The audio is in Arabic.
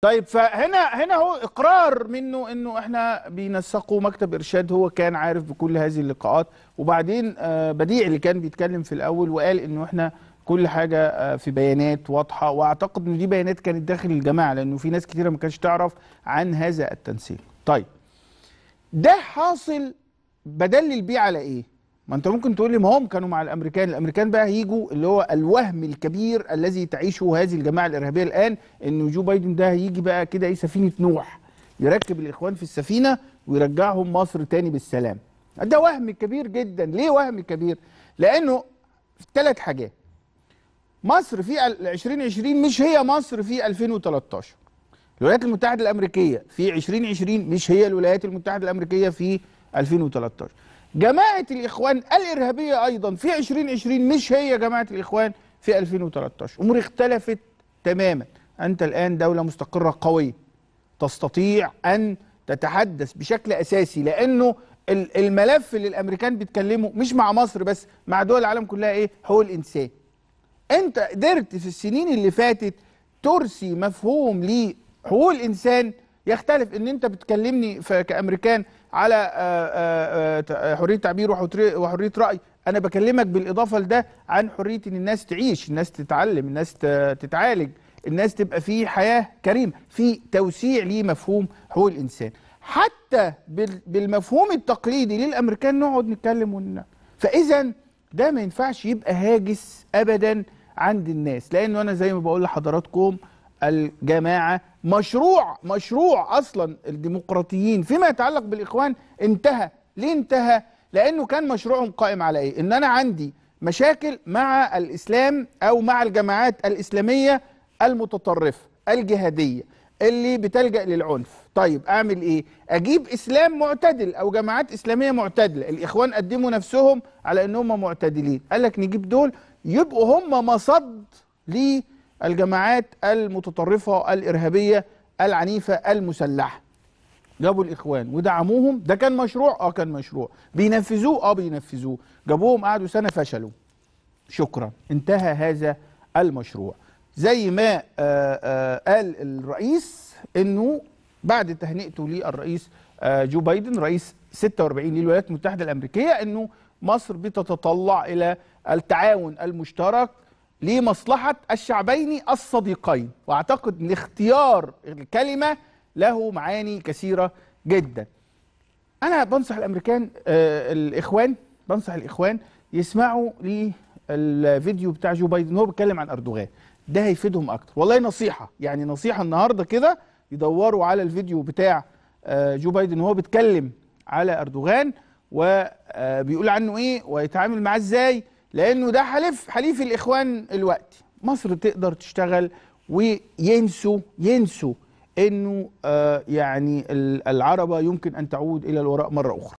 طيب فهنا هنا هو اقرار منه انه احنا بينسقوا مكتب ارشاد هو كان عارف بكل هذه اللقاءات وبعدين آه، بديع اللي كان بيتكلم في الاول وقال انه احنا كل حاجه آه، في بيانات واضحه واعتقد ان دي بيانات كانت داخل الجماعه لانه في ناس كثيره ما كانتش تعرف عن هذا التنسيق. طيب ده حاصل بدلل بيه على ايه؟ ما انت ممكن تقول لي ما هم كانوا مع الامريكان الامريكان بقى هيجوا اللي هو الوهم الكبير الذي تعيشه هذه الجماعه الارهابيه الان ان جو بايدن ده هيجي بقى كده ايه سفينه نوح يركب الاخوان في السفينه ويرجعهم مصر تاني بالسلام ده وهم كبير جدا ليه وهم كبير لانه ثلاث حاجات مصر في 2020 مش هي مصر في 2013 الولايات المتحده الامريكيه في 2020 مش هي الولايات المتحده الامريكيه في 2013 جماعة الإخوان الإرهابية أيضا في 2020 مش هي جماعة الإخوان في 2013 أمور اختلفت تماما أنت الآن دولة مستقرة قوية تستطيع أن تتحدث بشكل أساسي لأنه الملف اللي الأمريكان بيتكلموا مش مع مصر بس مع دول العالم كلها إيه هو الإنسان أنت قدرت في السنين اللي فاتت ترسي مفهوم لحقوق الإنسان يختلف ان انت بتكلمني كامريكان على آه، آه، آه، حريه تعبير وحريه راي انا بكلمك بالاضافه لده عن حريه ان الناس تعيش الناس تتعلم الناس تتعالج الناس تبقى في حياه كريمه في توسيع لمفهوم حقوق الانسان حتى بالمفهوم التقليدي للامريكان نقعد نتكلم ون... فاذا ده ما ينفعش يبقى هاجس ابدا عند الناس لانه انا زي ما بقول لحضراتكم الجماعة مشروع مشروع أصلا الديمقراطيين فيما يتعلق بالإخوان انتهى ليه انتهى؟ لأنه كان مشروعهم قائم على إيه؟ إن أنا عندي مشاكل مع الإسلام أو مع الجماعات الإسلامية المتطرفة الجهادية اللي بتلجأ للعنف طيب أعمل إيه؟ أجيب إسلام معتدل أو جماعات إسلامية معتدلة الإخوان قدموا نفسهم على أنهم معتدلين قال لك نجيب دول يبقوا هم مصد ليه الجماعات المتطرفة الإرهابية العنيفة المسلحة جابوا الإخوان ودعموهم ده كان مشروع اه كان مشروع بينفذوه اه بينفذوه جابوهم قعدوا سنة فشلوا شكرا انتهى هذا المشروع زي ما آآ آه، آآ آه، قال الرئيس انه بعد تهنئته للرئيس آه، جو بايدن رئيس 46 للولايات المتحدة الأمريكية انه مصر بتتطلع الى التعاون المشترك لمصلحة الشعبين الصديقين وأعتقد أن اختيار الكلمة له معاني كثيرة جدا أنا بنصح الأمريكان آه الإخوان بنصح الإخوان يسمعوا للفيديو بتاع جو بايدن هو بيتكلم عن أردوغان ده هيفيدهم أكتر والله نصيحة يعني نصيحة النهاردة كده يدوروا على الفيديو بتاع آه جو بايدن وهو بيتكلم على أردوغان وبيقول آه، عنه إيه ويتعامل معاه إزاي لانه ده حليف حليف الاخوان الوقت مصر تقدر تشتغل وينسوا ينسوا انه آه يعني العربه يمكن ان تعود الى الوراء مره اخرى